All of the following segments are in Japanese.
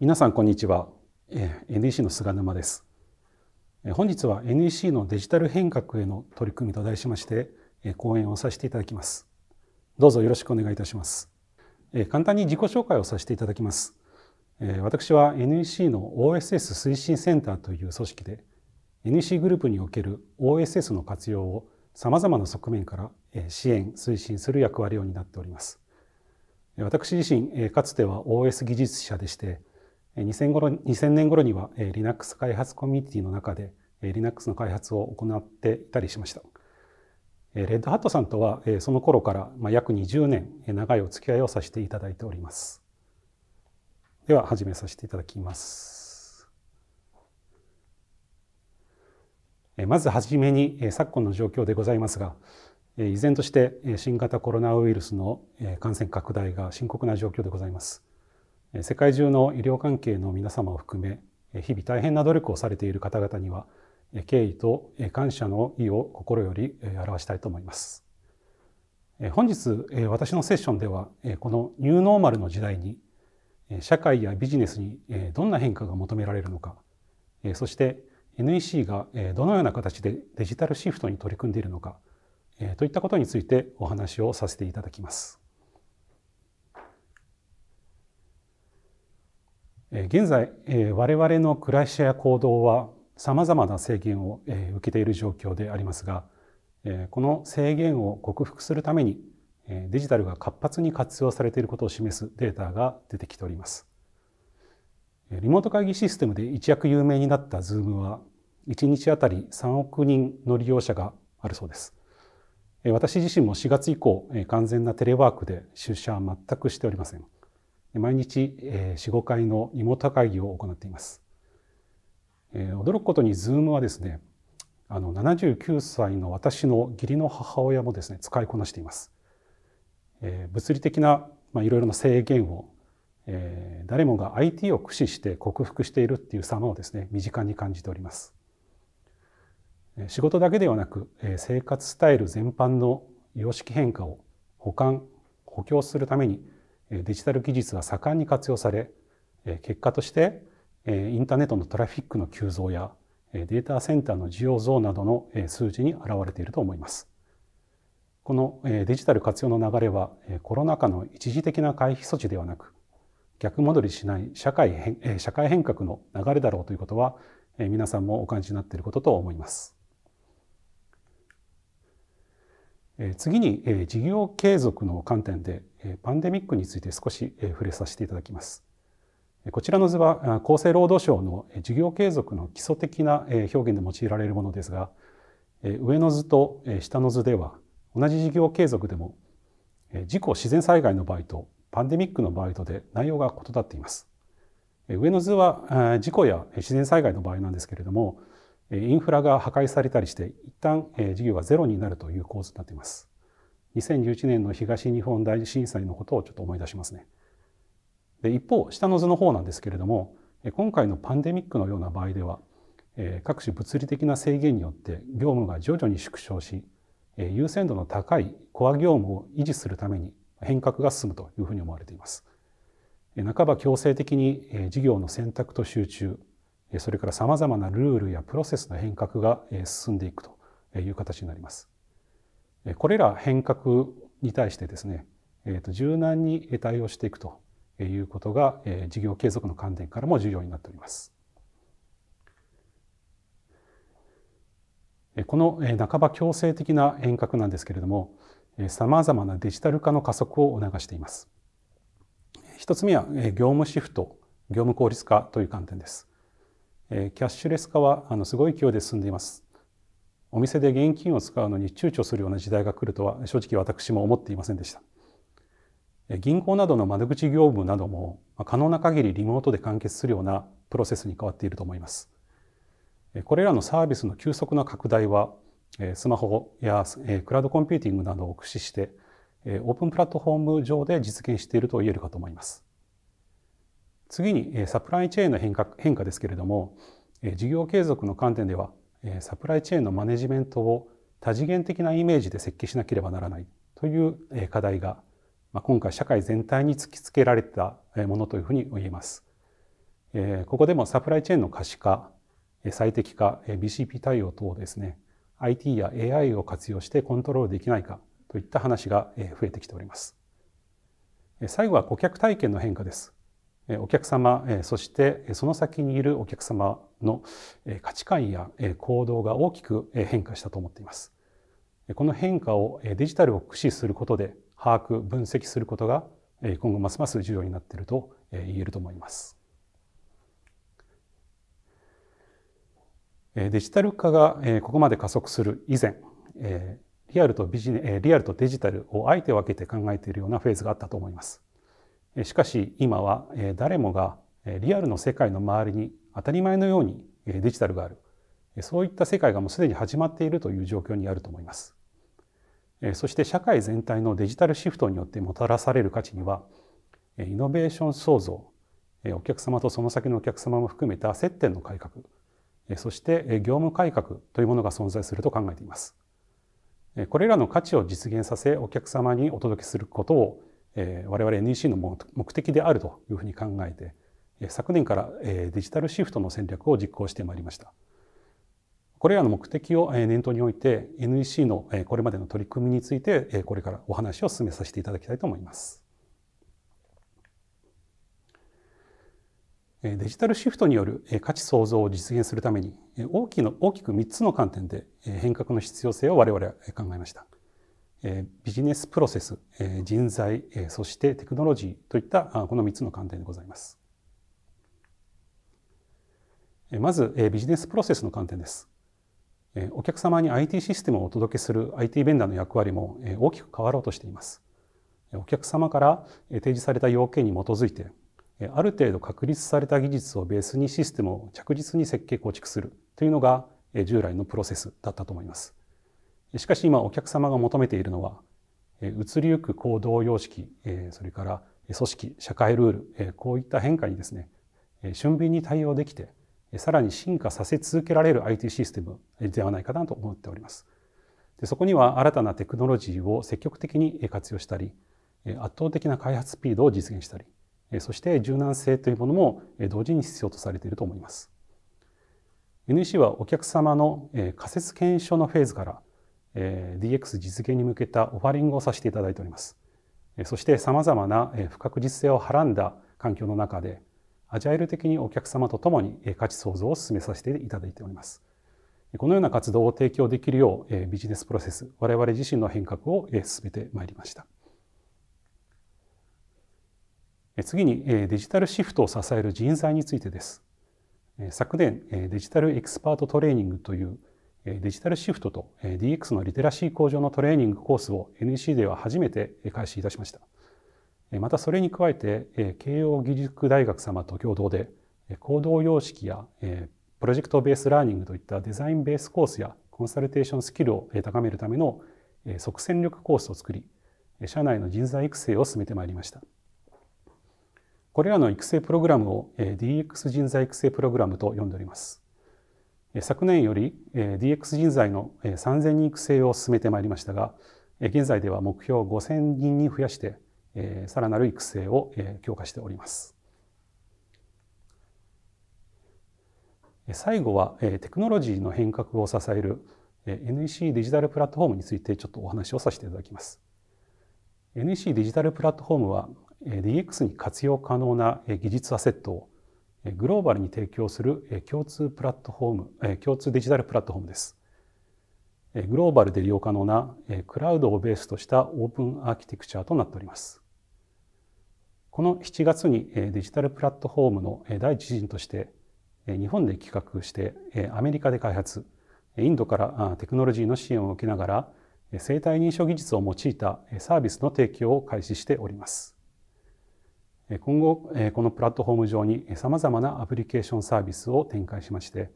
皆さんこんにちは NEC の菅沼です本日は NEC のデジタル変革への取り組みと題しまして講演をさせていただきますどうぞよろしくお願いいたします簡単に自己紹介をさせていただきます私は NEC の OSS 推進センターという組織で NEC グループにおける OSS の活用をさまざまな側面から支援推進する役割を担っております私自身かつては OS 技術者でして 2000, 頃2000年頃には Linux 開発コミュニティの中で Linux の開発を行っていたりしました。レッドハットさんとはその頃から約20年長いお付き合いをさせていただいております。では始めさせていただきます。まずはじめに昨今の状況でございますが依然として新型コロナウイルスの感染拡大が深刻な状況でございます。世界中の医療関係の皆様を含め日々大変な努力をされている方々には敬意と感謝の意を心より表したいと思います。本日私のセッションではこのニューノーマルの時代に社会やビジネスにどんな変化が求められるのかそして NEC がどのような形でデジタルシフトに取り組んでいるのかといったことについてお話をさせていただきます。現在我々の暮らしや行動はさまざまな制限を受けている状況でありますがこの制限を克服するためにデジタルが活発に活用されていることを示すデータが出てきております。リモート会議システムで一躍有名になった Zoom は1日あたり3億人の利用者があるそうです。私自身も4月以降完全なテレワークで出社は全くしておりません。毎日45回のリモート会議を行っています。驚くことに Zoom はですねあの79歳の私の義理の母親もですね使いこなしています。物理的な、まあ、いろいろな制限を、え誰もが IT を駆使して克服しているっていう様をですね身近に感じております。仕事だけではなく生活スタイル全般の様式変化を補完補強するためにデジタル技術が盛んに活用され結果としてインターネットのトラフィックの急増やデータセンターの需要増などの数字に表れていると思います。このデジタル活用の流れはコロナ禍の一時的な回避措置ではなく逆戻りしない社会変社会変革の流れだろうということは皆さんもお感じになっていることと思います。次に事業継続の観点でパンデミックについて少し触れさせていただきます。こちらの図は厚生労働省の事業継続の基礎的な表現で用いられるものですが上の図と下の図では同じ事業継続でも事故自然災害の場合とパンデミックの場合とで内容が異なっています。上の図は事故や自然災害の場合なんですけれどもインフラが破壊されたりして一旦事業がゼロになるという構図になっています。2011年の東日本大震災のことをちょっと思い出しますね。で一方下の図の方なんですけれども今回のパンデミックのような場合では各種物理的な制限によって業務が徐々に縮小し優先度の高いコア業務を維持するために変革が進むというふうに思われています。半ば強制的に事業の選択と集中それからさまざまなルールやプロセスの変革が進んでいくという形になります。これら変革に対してですね柔軟に対応していくということが事業継続の観点からも重要になっております。この半ば強制的な変革なんですけれどもさまざまなデジタル化の加速を促しています。一つ目は業務シフト業務効率化という観点です。えキャッシュレス化はあのすごい勢いで進んでいます。お店で現金を使うのに躊躇するような時代が来るとは正直私も思っていませんでした。銀行などの窓口業務なども可能な限りリモートで完結するようなプロセスに変わっていると思います。これらのサービスの急速な拡大はスマホやクラウドコンピューティングなどを駆使してオープンプラットフォーム上で実現していると言えるかと思います。次にサプライチェーンの変化変化ですけれども事業継続の観点ではサプライチェーンのマネジメントを多次元的なイメージで設計しなければならないという課題が今回社会全体に突きつけられたものというふうに言えます。ここでもサプライチェーンの可視化、最適化、BCP 対応等ですね、IT や AI を活用してコントロールできないかといった話が増えてきております。最後は顧客体験の変化です。お客様そしてその先にいるお客様の価値観や行動が大きく変化したと思っていますこの変化をデジタルを駆使することで把握分析することが今後ますます重要になっていると言えると思いますデジタル化がここまで加速する以前リアルとビジネリアルとデジタルをあえて分けて考えているようなフェーズがあったと思いますしかし今は誰もがリアルの世界の周りに当たり前のようにデジタルがあるそういった世界がもうすでに始まっているという状況にあると思います。そして社会全体のデジタルシフトによってもたらされる価値にはイノベーション創造お客様とその先のお客様も含めた接点の改革そして業務改革というものが存在すると考えています。これらの価値を実現させお客様にお届けすることをえ我々 NEC の目的であるというふうに考えて昨年からデジタルシフトの戦略を実行してまいりましたこれらの目的を念頭において NEC のこれまでの取り組みについてこれからお話を進めさせていただきたいと思いますデジタルシフトによる価値創造を実現するために大きの大きく3つの観点で変革の必要性を我々は考えました。ビジネスプロセス人材そしてテクノロジーといったこの3つの観点でございます。まずビジネスプロセスの観点です。お客様に IT システムをお届けする IT ベンダーの役割も大きく変わろうとしています。お客様から提示された要件に基づいてある程度確立された技術をベースにシステムを着実に設計構築するというのが従来のプロセスだったと思います。しかし今お客様が求めているのは移りゆく行動様式それから組織社会ルールこういった変化にですね俊敏に対応できてさらに進化させ続けられる IT システムではないかなと思っております。でそこには新たなテクノロジーを積極的に活用したり圧倒的な開発スピードを実現したりそして柔軟性というものも同時に必要とされていると思います。NEC はお客様の仮説検証のフェーズから DX 実現に向けたオファリングをさせていただいております。そしてさまざまな不確実性をはらんだ環境の中で、アジャイル的にお客様とともに価値創造を進めさせていただいております。このような活動を提供できるようビジネスプロセス、我々自身の変革を進めてまいりました。次にデジタルシフトを支える人材についてです。昨年デジタルエキスパートトレーニングというデジタルシフトと DX のリテラシー向上のトレーニングコースを NEC では初めて開始いたしました。またそれに加えて慶應義塾大学様と共同で行動様式やプロジェクトベースラーニングといったデザインベースコースやコンサルテーションスキルを高めるための即戦力コースを作り社内の人材育成を進めてまいりましたこれらの育成プログラムを DX 人材育成プログラムと呼んでおります昨年より DX 人材の3000人育成を進めてまいりましたが現在では目標5000人に増やしてさらなる育成を強化しております最後はテクノロジーの変革を支える NEC デジタルプラットフォームについてちょっとお話をさせていただきます NEC デジタルプラットフォームは DX に活用可能な技術アセットをグローバルに提供する共通プラットフォーム共通デジタルプラットフォームですグローバルで利用可能なクラウドをベースとしたオープンアーキテクチャとなっておりますこの7月にデジタルプラットフォームの第一陣として日本で企画してアメリカで開発インドからテクノロジーの支援を受けながら生体認証技術を用いたサービスの提供を開始しております。今後、このプラットフォーム上にさまざまなアプリケーションサービスを展開しまして、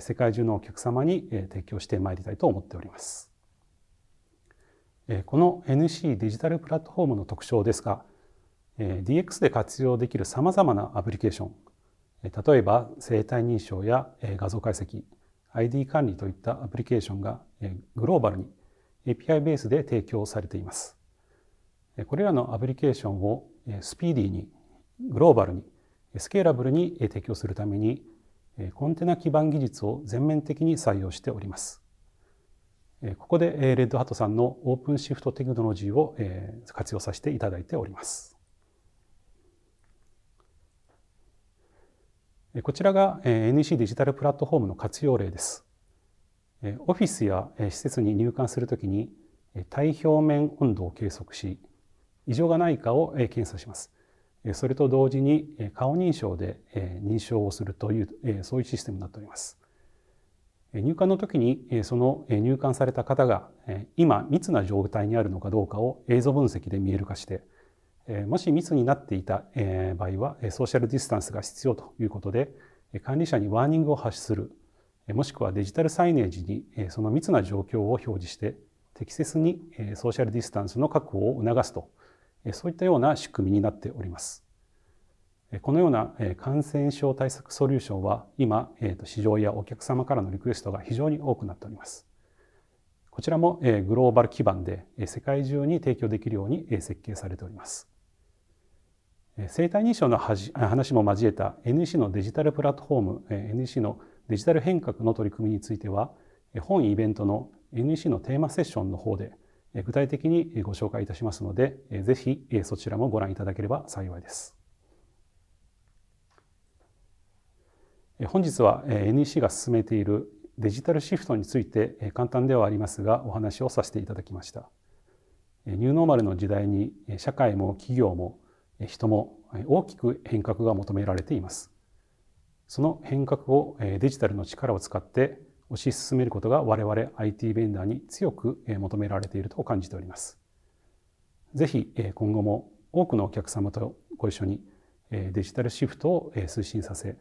世界中のお客様に提供してまいりたいと思っております。この NC デジタルプラットフォームの特徴ですが、DX で活用できるさまざまなアプリケーション、例えば生体認証や画像解析、ID 管理といったアプリケーションがグローバルに API ベースで提供されています。これらのアプリケーションをスピーディーにグローバルにスケーラブルに提供するためにコンテナ基盤技術を全面的に採用しております。ここでレッドハットさんのオープンシフトテクノロジーを活用させていただいております。こちらが NEC デジタルプラットフォームの活用例です。オフィスや施設に入館するときに体表面温度を計測し、異常がないかを検査します。それと同時に顔認証で認証をするというそういうシステムになっております。入管の時にその入管された方が今密な状態にあるのかどうかを映像分析で見える化してもし密になっていた場合はソーシャルディスタンスが必要ということで管理者にワーニングを発するもしくはデジタルサイネージにその密な状況を表示して適切にソーシャルディスタンスの確保を促すとそういったような仕組みになっております。このような感染症対策ソリューションは今、市場やお客様からのリクエストが非常に多くなっております。こちらもグローバル基盤で世界中に提供できるように設計されております。生体認証の話も交えた NEC のデジタルプラットフォーム NEC のデジタル変革の取り組みについては本イベントの NEC のテーマセッションの方で具体的にご紹介いたしますので、ぜひそちらもご覧いただければ幸いです。本日は NEC が進めているデジタルシフトについて簡単ではありますがお話をさせていただきました。ニューノーマルの時代に社会も企業も人も大きく変革が求められています。その変革をデジタルの力を使って推し進めることが我々 IT ベンダーに強く求められていると感じております。ぜひ今後も多くのお客様とご一緒にデジタルシフトを推進させ、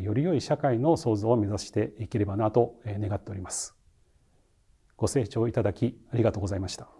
より良い社会の創造を目指していければなと願っております。ご清聴いただきありがとうございました。